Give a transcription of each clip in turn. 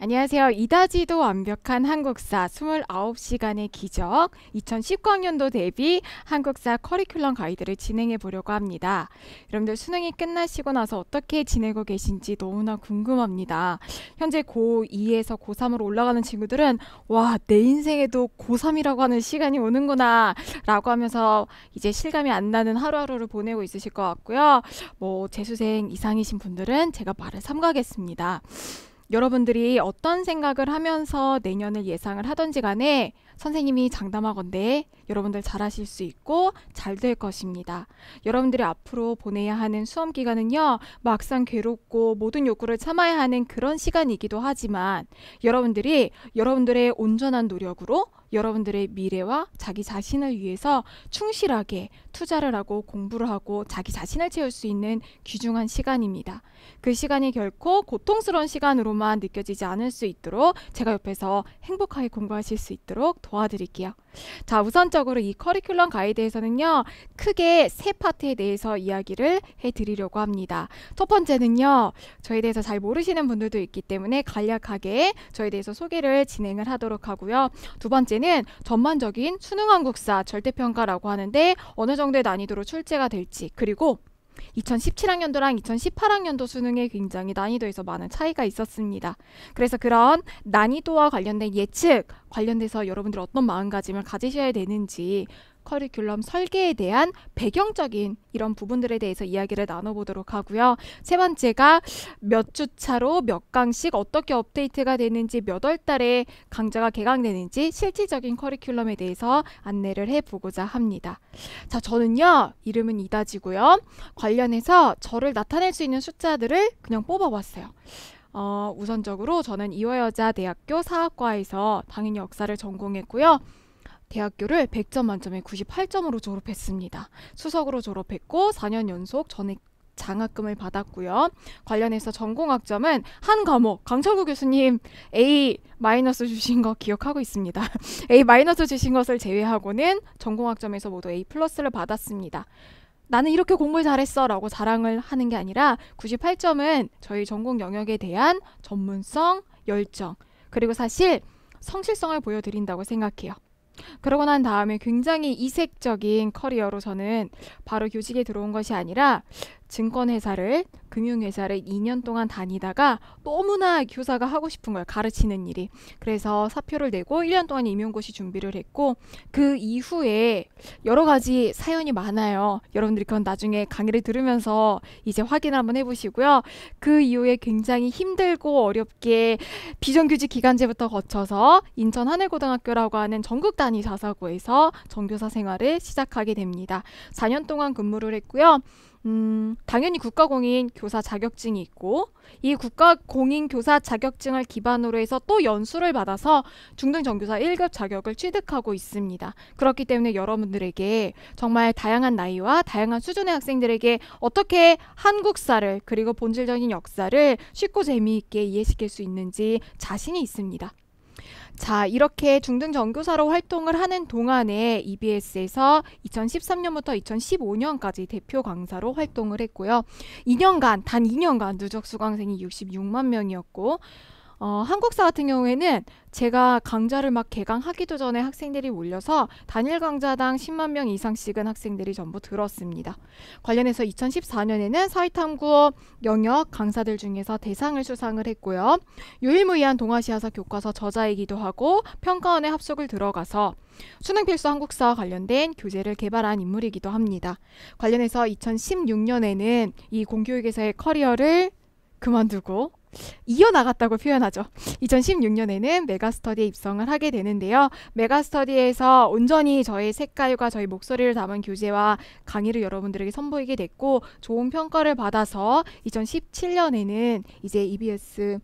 안녕하세요. 이다지도 완벽한 한국사 29시간의 기적 2019학년도 대비 한국사 커리큘럼 가이드를 진행해 보려고 합니다. 여러분들 수능이 끝나시고 나서 어떻게 지내고 계신지 너무나 궁금합니다. 현재 고2에서 고3으로 올라가는 친구들은 와, 내 인생에도 고3이라고 하는 시간이 오는구나 라고 하면서 이제 실감이 안 나는 하루하루를 보내고 있으실 것 같고요. 뭐 재수생 이상이신 분들은 제가 말을 삼가겠습니다. 여러분들이 어떤 생각을 하면서 내년을 예상을 하던지 간에 선생님이 장담하건대 여러분들 잘하실 수 있고 잘 될 것입니다. 여러분들이 앞으로 보내야 하는 수험 기간은요, 막상 괴롭고 모든 욕구를 참아야 하는 그런 시간이기도 하지만 여러분들이 여러분들의 온전한 노력으로 여러분들의 미래와 자기 자신을 위해서 충실하게 투자를 하고 공부를 하고 자기 자신을 채울 수 있는 귀중한 시간입니다. 그 시간이 결코 고통스러운 시간으로만 느껴지지 않을 수 있도록 제가 옆에서 행복하게 공부하실 수 있도록 도와드릴게요. 자, 우선적으로 이 커리큘럼 가이드에서는요, 크게 세 파트에 대해서 이야기를 해 드리려고 합니다. 첫 번째는요, 저에 대해서 잘 모르시는 분들도 있기 때문에 간략하게 저에 대해서 소개를 진행을 하도록 하고요. 두 번째 문제는 전반적인 수능 한국사 절대평가라고 하는데 어느 정도의 난이도로 출제가 될지 그리고 2017학년도랑 2018학년도 수능에 굉장히 난이도에서 많은 차이가 있었습니다. 그래서 그런 난이도와 관련된 예측 관련돼서 여러분들 어떤 마음가짐을 가지셔야 되는지 커리큘럼 설계에 대한 배경적인 이런 부분들에 대해서 이야기를 나눠보도록 하고요. 세 번째가 몇주 차로 몇 강씩 어떻게 업데이트가 되는지 몇월 달에 강좌가 개강되는지 실질적인 커리큘럼에 대해서 안내를 해보고자 합니다. 자, 저는요. 이름은 이다지고요. 관련해서 저를 나타낼 수 있는 숫자들을 그냥 뽑아봤어요. 어, 우선적으로 저는 이화여자대학교 사학과에서 당연히 역사를 전공했고요. 대학교를 100점 만점에 98점으로 졸업했습니다. 수석으로 졸업했고 4년 연속 전액 장학금을 받았고요. 관련해서 전공학점은 한 과목 강철구 교수님 A 마이너스 주신 거 기억하고 있습니다. A 마이너스 주신 것을 제외하고는 전공학점에서 모두 A 플러스를 받았습니다. 나는 이렇게 공부를 잘했어 라고 자랑을 하는 게 아니라 98점은 저희 전공 영역에 대한 전문성, 열정, 그리고 사실 성실성을 보여드린다고 생각해요. 그러고 난 다음에 굉장히 이색적인 커리어로 저는 바로 교직에 들어온 것이 아니라 증권회사를 금융회사를 2년 동안 다니다가 너무나 교사가 하고 싶은 걸 가르치는 일이. 그래서 사표를 내고 1년 동안 임용고시 준비를 했고 그 이후에 여러 가지 사연이 많아요. 여러분들이 그건 나중에 강의를 들으면서 이제 확인 한번 해보시고요. 그 이후에 굉장히 힘들고 어렵게 비정규직 기간제부터 거쳐서 인천 하늘고등학교라고 하는 전국 단위 자사고에서 정교사 생활을 시작하게 됩니다. 4년 동안 근무를 했고요. 음, 당연히 국가공인 교사 자격증이 있고 이 국가공인 교사 자격증을 기반으로 해서 또 연수를 받아서 중등 정교사 1급 자격을 취득하고 있습니다. 그렇기 때문에 여러분들에게 정말 다양한 나이와 다양한 수준의 학생들에게 어떻게 한국사를 그리고 본질적인 역사를 쉽고 재미있게 이해시킬 수 있는지 자신이 있습니다. 자, 이렇게 중등 전교사로 활동을 하는 동안에 EBS에서 2013년부터 2015년까지 대표 강사로 활동을 했고요. 2년간, 단 2년간 누적 수강생이 66만 명이었고, 어, 한국사 같은 경우에는 제가 강좌를 막 개강하기도 전에 학생들이 몰려서 단일 강좌당 10만 명 이상씩은 학생들이 전부 들었습니다. 관련해서 2014년에는 사회탐구 영역 강사들 중에서 대상을 수상을 했고요. 유일무이한 동아시아사 교과서 저자이기도 하고 평가원에 합숙을 들어가서 수능 필수 한국사와 관련된 교재를 개발한 인물이기도 합니다. 관련해서 2016년에는 이 공교육에서의 커리어를 그만두고 이어나갔다고 표현하죠. 2016년에는 메가스터디에 입성을 하게 되는데요. 메가스터디에서 온전히 저의 색깔과 저희 목소리를 담은 교재와 강의를 여러분들에게 선보이게 됐고 좋은 평가를 받아서 2017년에는 이제 EBS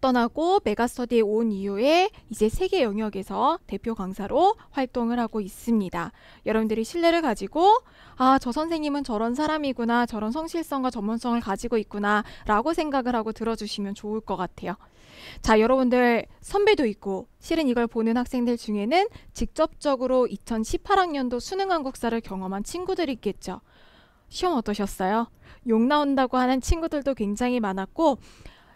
떠나고 메가스터디에 온 이후에 이제 세계 영역에서 대표 강사로 활동을 하고 있습니다. 여러분들이 신뢰를 가지고 아, 저 선생님은 저런 사람이구나, 저런 성실성과 전문성을 가지고 있구나 라고 생각을 하고 들어주시면 좋을 것 같아요. 자, 여러분들 선배도 있고 실은 이걸 보는 학생들 중에는 직접적으로 2018학년도 수능 한국사를 경험한 친구들이 있겠죠. 시험 어떠셨어요? 욕 나온다고 하는 친구들도 굉장히 많았고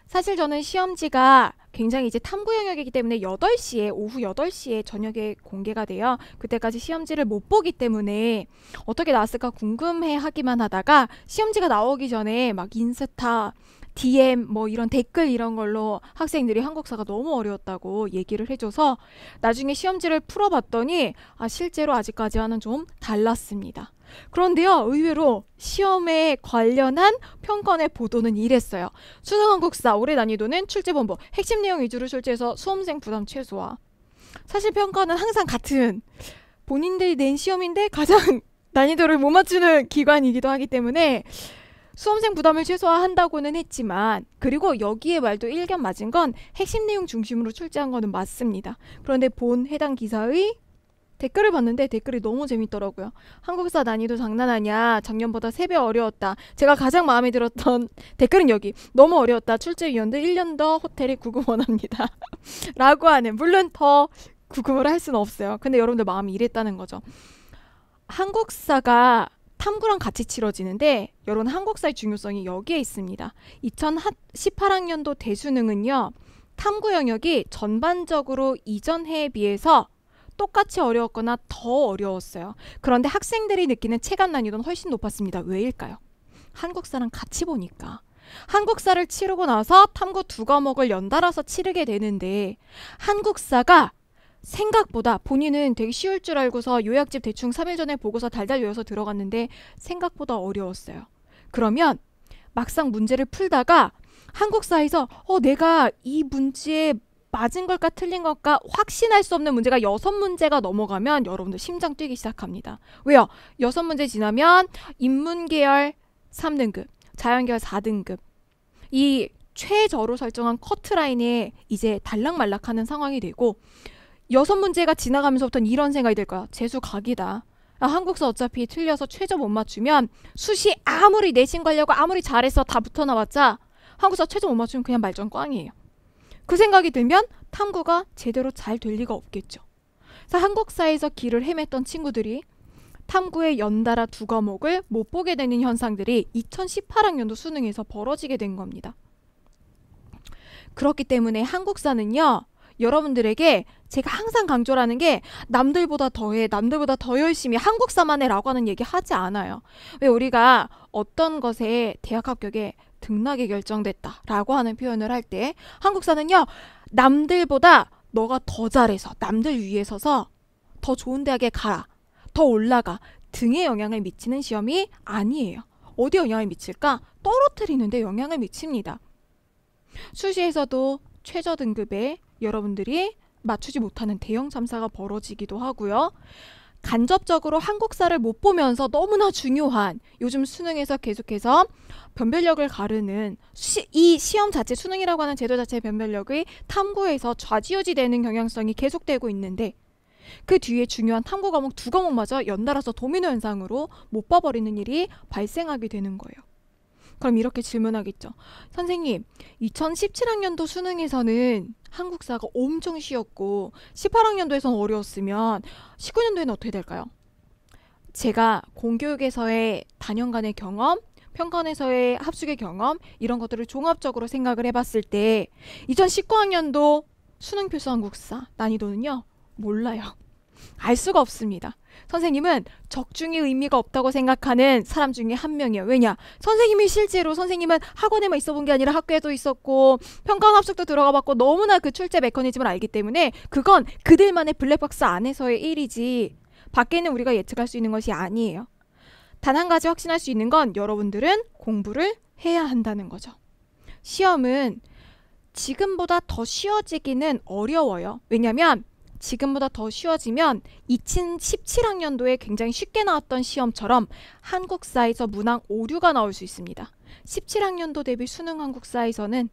사실 저는 시험지가 굉장히 이제 탐구 영역이기 때문에 8시에 오후 8시에 저녁에 공개가 돼요. 그때까지 시험지를 못 보기 때문에 어떻게 나왔을까 궁금해 하기만 하다가 시험지가 나오기 전에 막 인스타 DM 뭐 이런 댓글 이런 걸로 학생들이 한국사가 너무 어려웠다고 얘기를 해줘서 나중에 시험지를 풀어봤더니 아 실제로 아직까지와는 좀 달랐습니다. 그런데요, 의외로 시험에 관련한 평건의 보도는 이랬어요. 수능 한국사 올해 난이도는 출제본부, 핵심 내용 위주로 출제해서 수험생 부담 최소화. 사실 평가는 항상 같은 본인들이 낸 시험인데 가장 난이도를 못 맞추는 기관이기도 하기 때문에 수험생 부담을 최소화한다고는 했지만 그리고 여기에 말도 일견 맞은 건 핵심 내용 중심으로 출제한 거는 맞습니다. 그런데 본 해당 기사의 댓글을 봤는데 댓글이 너무 재밌더라고요. 한국사 난이도 장난 아니야. 작년보다 3배 어려웠다. 제가 가장 마음에 들었던 댓글은 여기. 너무 어려웠다. 출제위원들 1년 더 호텔이 구금 원합니다. 라고 하는. 물론 더 구금을 할 수는 없어요. 근데 여러분들 마음이 이랬다는 거죠. 한국사가 탐구랑 같이 치러지는데 여러분 한국사의 중요성이 여기에 있습니다. 2018학년도 대수능은요. 탐구 영역이 전반적으로 이전 해에 비해서 똑같이 어려웠거나 더 어려웠어요. 그런데 학생들이 느끼는 체감 난이도는 훨씬 높았습니다. 왜일까요? 한국사랑 같이 보니까 한국사를 치르고 나서 탐구 두 과목을 연달아서 치르게 되는데 한국사가 생각보다 본인은 되게 쉬울 줄 알고서 요약집 대충 3일 전에 보고서 달달 외워서 들어갔는데 생각보다 어려웠어요. 그러면 막상 문제를 풀다가 한국사에서 어 내가 이 문제에 맞은 걸까 틀린 걸까 확신할 수 없는 문제가 여섯 문제가 넘어가면 여러분들 심장 뛰기 시작합니다. 왜요? 여섯 문제 지나면 인문계열 3등급, 자연계열 4등급 이 최저로 설정한 커트라인에 이제 달락말락하는 상황이 되고 여섯 문제가 지나가면서부터는 이런 생각이 들 거야. 재수 각이다. 아, 한국서 어차피 틀려서 최저 못 맞추면 수시 아무리 내신 관려고 아무리 잘해서 다 붙어 나왔자 한국서 최저 못 맞추면 그냥 말전 꽝이에요. 그 생각이 들면 탐구가 제대로 잘 될 리가 없겠죠. 그래서 한국사에서 길을 헤맸던 친구들이 탐구의 연달아 두 과목을 못 보게 되는 현상들이 2018학년도 수능에서 벌어지게 된 겁니다. 그렇기 때문에 한국사는요, 여러분들에게 제가 항상 강조하는 게 남들보다 더해, 남들보다 더 열심히 한국사만 해라고 하는 얘기 하지 않아요. 왜 우리가 어떤 것에 대학 합격에 등락이 결정됐다라고 하는 표현을 할 때 한국사는요 남들보다 너가 더 잘해서 남들 위해 서서 더 좋은 대학에 가라 더 올라가 등에 영향을 미치는 시험이 아니에요 어디 영향을 미칠까 떨어뜨리는데 영향을 미칩니다 수시에서도 최저 등급에 여러분들이 맞추지 못하는 대형 참사가 벌어지기도 하고요. 간접적으로 한국사를 못 보면서 너무나 중요한 요즘 수능에서 계속해서 변별력을 가르는 시, 이 시험 자체 수능이라고 하는 제도 자체의 변별력이 탐구에서 좌지우지 되는 경향성이 계속되고 있는데 그 뒤에 중요한 탐구 과목 두 과목마저 연달아서 도미노 현상으로 못 봐버리는 일이 발생하게 되는 거예요. 그럼 이렇게 질문하겠죠. 선생님, 2017학년도 수능에서는 한국사가 엄청 쉬웠고 1 8학년도에서는 어려웠으면 19년도에는 어떻게 될까요? 제가 공교육에서의 단연간의 경험, 평가원에서의 합숙의 경험 이런 것들을 종합적으로 생각을 해봤을 때 2019학년도 수능 필수 한국사 난이도는요 몰라요. 알 수가 없습니다. 선생님은 적중이 의미가 없다고 생각하는 사람 중에 한 명이에요. 왜냐? 선생님이 실제로 선생님은 학원에만 있어 본 게 아니라 학교에도 있었고 평가원 합숙도 들어가 봤고 너무나 그 출제 메커니즘을 알기 때문에 그건 그들만의 블랙박스 안에서의 일이지 밖에는 우리가 예측할 수 있는 것이 아니에요. 단 한 가지 확신할 수 있는 건 여러분들은 공부를 해야 한다는 거죠. 시험은 지금보다 더 쉬워지기는 어려워요. 왜냐면 지금보다 더 쉬워지면 2017학년도에 굉장히 쉽게 나왔던 시험처럼 한국사에서 문항 오류가 나올 수 있습니다. 17학년도 대비 수능 한국사에서는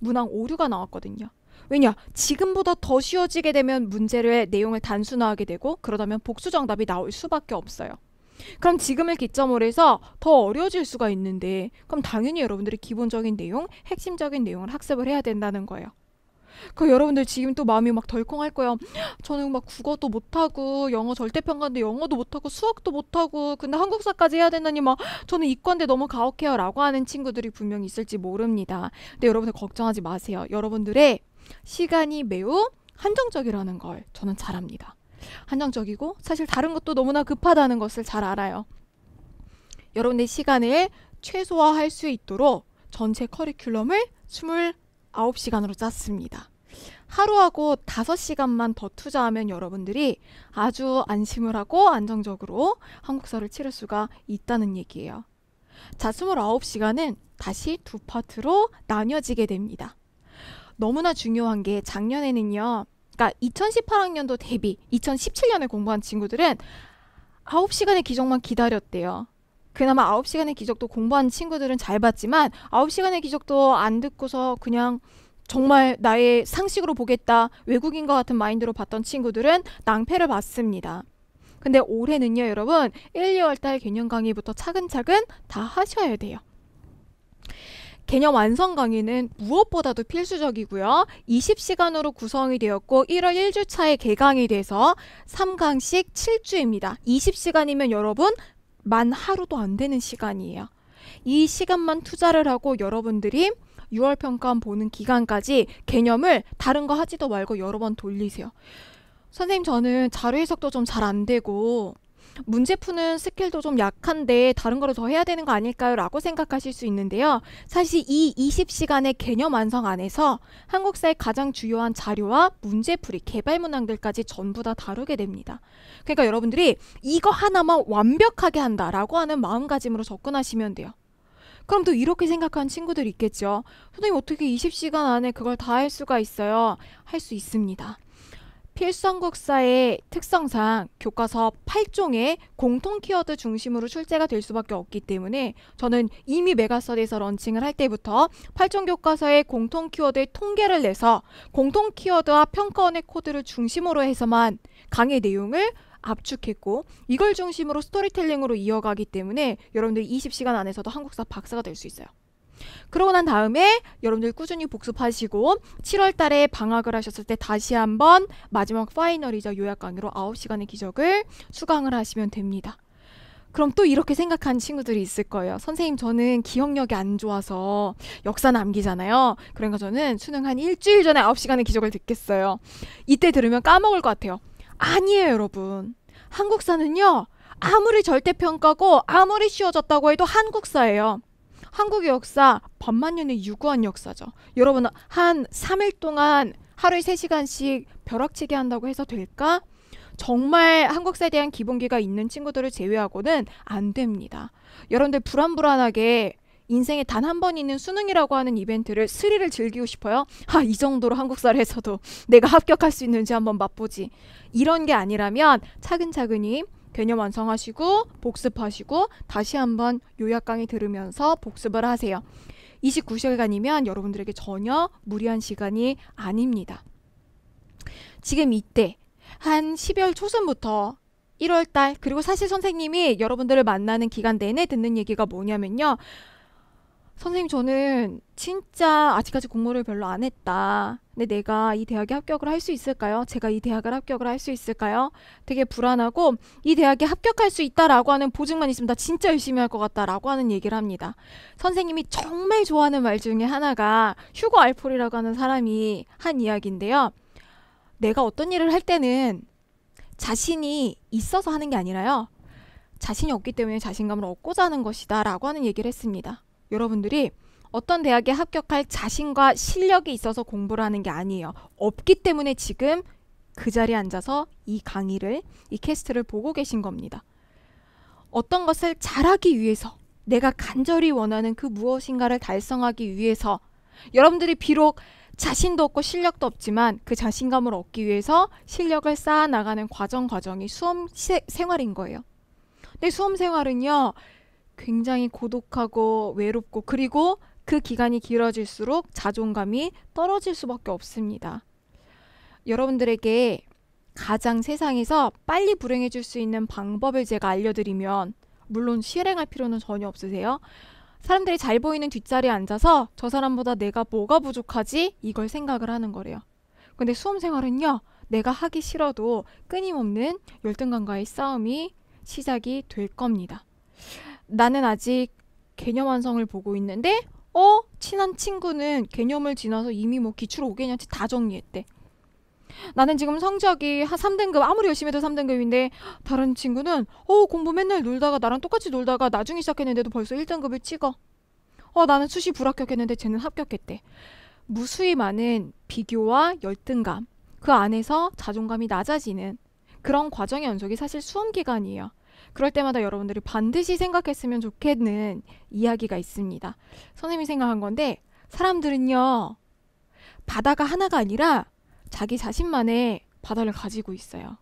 문항 오류가 나왔거든요. 왜냐? 지금보다 더 쉬워지게 되면 문제를 내용을 단순화하게 되고 그러다면 복수 정답이 나올 수밖에 없어요. 그럼 지금을 기점으로 해서 더 어려워질 수가 있는데 그럼 당연히 여러분들이 기본적인 내용, 핵심적인 내용을 학습을 해야 된다는 거예요. 그 여러분들 지금 또 마음이 막 덜컹할 거예요. 저는 막 국어도 못하고 영어 절대평가인데 영어도 못하고 수학도 못하고 근데 한국사까지 해야 되다니막 저는 이과인데 너무 가혹해요 라고 하는 친구들이 분명히 있을지 모릅니다. 근데 여러분들 걱정하지 마세요. 여러분들의 시간이 매우 한정적이라는 걸 저는 잘 압니다. 한정적이고 사실 다른 것도 너무나 급하다는 것을 잘 알아요. 여러분의 시간을 최소화할 수 있도록 전체 커리큘럼을 20 아홉 시간으로 짰습니다. 하루하고 다섯 시간만더 투자하면 여러분들이 아주 안심을 하고 안정적으로 한국사를 치를 수가 있다는 얘기예요. 자, 2 9 시간은 다시 두 파트로 나뉘어지게 됩니다. 너무나 중요한 게 작년에는요. 그러니까 2018학년도 대비 2017년에 공부한 친구들은 아홉 시간의 기적만 기다렸대요. 그나마 아홉 시간의 기적도 공부한 친구들은 잘 봤지만 아홉 시간의 기적도 안 듣고서 그냥 정말 나의 상식으로 보겠다 외국인과 같은 마인드로 봤던 친구들은 낭패를 봤습니다. 근데 올해는요 여러분 1, 2월 달 개념 강의부터 차근차근 다 하셔야 돼요. 개념 완성 강의는 무엇보다도 필수적이고요. 20시간으로 구성이 되었고 1월 1주차에 개강이 돼서 3강씩 7주입니다. 20시간이면 여러분 만 하루도 안 되는 시간이에요. 이 시간만 투자를 하고 여러분들이 6월 평가원 보는 기간까지 개념을 다른 거 하지도 말고 여러 번 돌리세요. 선생님, 저는 자료 해석도 좀 잘 안 되고, 문제 푸는 스킬도 좀 약한데 다른 거를 더 해야 되는 거 아닐까요? 라고 생각하실 수 있는데요. 사실 이 20시간의 개념 완성 안에서 한국사의 가장 주요한 자료와 문제풀이, 개발 문항들까지 전부 다 다루게 됩니다. 그러니까 여러분들이 이거 하나만 완벽하게 한다라고 하는 마음가짐으로 접근하시면 돼요. 그럼 또 이렇게 생각하는 친구들 이 있겠죠. 선생님 어떻게 20시간 안에 그걸 다 할 수가 있어요? 할 수 있습니다. 필수한국사의 특성상 교과서 8종의 공통 키워드 중심으로 출제가 될 수밖에 없기 때문에 저는 이미 메가서터디에서 런칭을 할 때부터 8종 교과서의 공통 키워드의 통계를 내서 공통 키워드와 평가원의 코드를 중심으로 해서만 강의 내용을 압축했고 이걸 중심으로 스토리텔링으로 이어가기 때문에 여러분들 20시간 안에서도 한국사 박사가 될 수 있어요. 그러고 난 다음에 여러분들 꾸준히 복습하시고 7월 달에 방학을 하셨을 때 다시 한번 마지막 파이널이자 요약 강의로 9시간의 기적을 수강을 하시면 됩니다. 그럼 또 이렇게 생각한 친구들이 있을 거예요. 선생님, 저는 기억력이 안 좋아서 역사 남기잖아요. 그러니까 저는 수능 한 일주일 전에 9시간의 기적을 듣겠어요. 이때 들으면 까먹을 것 같아요. 아니에요, 여러분. 한국사는요, 아무리 절대평가고 아무리 쉬워졌다고 해도 한국사예요. 한국의 역사 반만년의 유구한 역사죠. 여러분 한 3일 동안 하루에 3시간씩 벼락치기 한다고 해서 될까? 정말 한국사에 대한 기본기가 있는 친구들을 제외하고는 안 됩니다. 여러분들 불안불안하게 인생에 단 한 번 있는 수능이라고 하는 이벤트를 스릴을 즐기고 싶어요. 아, 이 정도로 한국사를 해서도 내가 합격할 수 있는지 한번 맛보지. 이런 게 아니라면 차근차근히 개념 완성하시고 복습하시고 다시 한번 요약 강의 들으면서 복습을 하세요. 29시간이면 여러분들에게 전혀 무리한 시간이 아닙니다. 지금 이때 한 12월 초순부터 1월달 그리고 사실 선생님이 여러분들을 만나는 기간 내내 듣는 얘기가 뭐냐면요. 선생님 저는 진짜 아직까지 공부를 별로 안 했다. 근데 내가 이 대학에 합격을 할 수 있을까요? 제가 이 대학을 합격을 할 수 있을까요? 되게 불안하고 이 대학에 합격할 수 있다라고 하는 보증만 있으면 나 진짜 열심히 할 것 같다라고 하는 얘기를 합니다. 선생님이 정말 좋아하는 말 중에 하나가 휴고 알폴이라고 하는 사람이 한 이야기인데요. 내가 어떤 일을 할 때는 자신이 있어서 하는 게 아니라요. 자신이 없기 때문에 자신감을 얻고자 하는 것이다 라고 하는 얘기를 했습니다. 여러분들이 어떤 대학에 합격할 자신과 실력이 있어서 공부를 하는 게 아니에요. 없기 때문에 지금 그 자리에 앉아서 이 강의를, 이 캐스트를 보고 계신 겁니다. 어떤 것을 잘하기 위해서, 내가 간절히 원하는 그 무엇인가를 달성하기 위해서, 여러분들이 비록 자신도 없고 실력도 없지만 그 자신감을 얻기 위해서 실력을 쌓아나가는 과정 과정이 수험 생활인 거예요. 근 수험 생활은요, 굉장히 고독하고 외롭고 그리고 그 기간이 길어질수록 자존감이 떨어질 수밖에 없습니다. 여러분들에게 가장 세상에서 빨리 불행해질 수 있는 방법을 제가 알려드리면 물론 실행할 필요는 전혀 없으세요. 사람들이 잘 보이는 뒷자리에 앉아서 저 사람보다 내가 뭐가 부족하지? 이걸 생각을 하는 거래요. 근데 수험생활은요, 내가 하기 싫어도 끊임없는 열등감과의 싸움이 시작이 될 겁니다. 나는 아직 개념 완성을 보고 있는데 어 친한 친구는 개념을 지나서 이미 뭐 기출 5개년치 다 정리했대. 나는 지금 성적이 한 3등급 아무리 열심히 해도 3등급인데 다른 친구는 어 공부 맨날 놀다가 나랑 똑같이 놀다가 나중에 시작했는데도 벌써 1등급을 찍어. 어 나는 수시 불합격했는데 쟤는 합격했대. 무수히 많은 비교와 열등감 그 안에서 자존감이 낮아지는 그런 과정의 연속이 사실 수험 기간이에요. 그럴 때마다 여러분들이 반드시 생각했으면 좋겠는 이야기가 있습니다. 선생님이 생각한 건데 사람들은요. 바다가 하나가 아니라 자기 자신만의 바다를 가지고 있어요.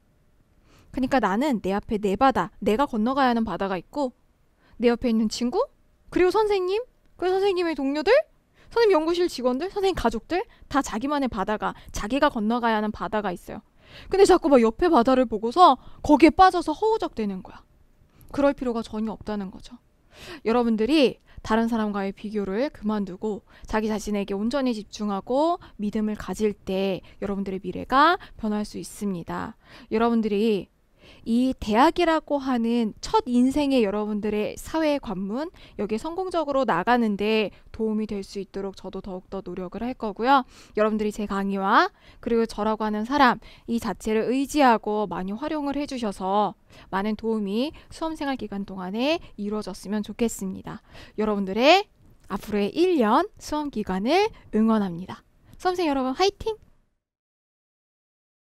그러니까 나는 내 앞에 내 바다, 내가 건너가야 하는 바다가 있고 내 옆에 있는 친구, 그리고 선생님, 그리고 선생님의 동료들, 선생님 연구실 직원들, 선생님 가족들 다 자기만의 바다가 자기가 건너가야 하는 바다가 있어요. 근데 자꾸 막 옆에 바다를 보고서 거기에 빠져서 허우적대는 거야. 그럴 필요가 전혀 없다는 거죠. 여러분들이 다른 사람과의 비교를 그만두고 자기 자신에게 온전히 집중하고 믿음을 가질 때 여러분들의 미래가 변할 수 있습니다. 여러분들이 이 대학이라고 하는 첫 인생의 여러분들의 사회 관문 여기에 성공적으로 나가는데 도움이 될 수 있도록 저도 더욱더 노력을 할 거고요. 여러분들이 제 강의와 그리고 저라고 하는 사람 이 자체를 의지하고 많이 활용을 해주셔서 많은 도움이 수험생활 기간 동안에 이루어졌으면 좋겠습니다. 여러분들의 앞으로의 1년 수험 기간을 응원합니다. 수험생 여러분 화이팅!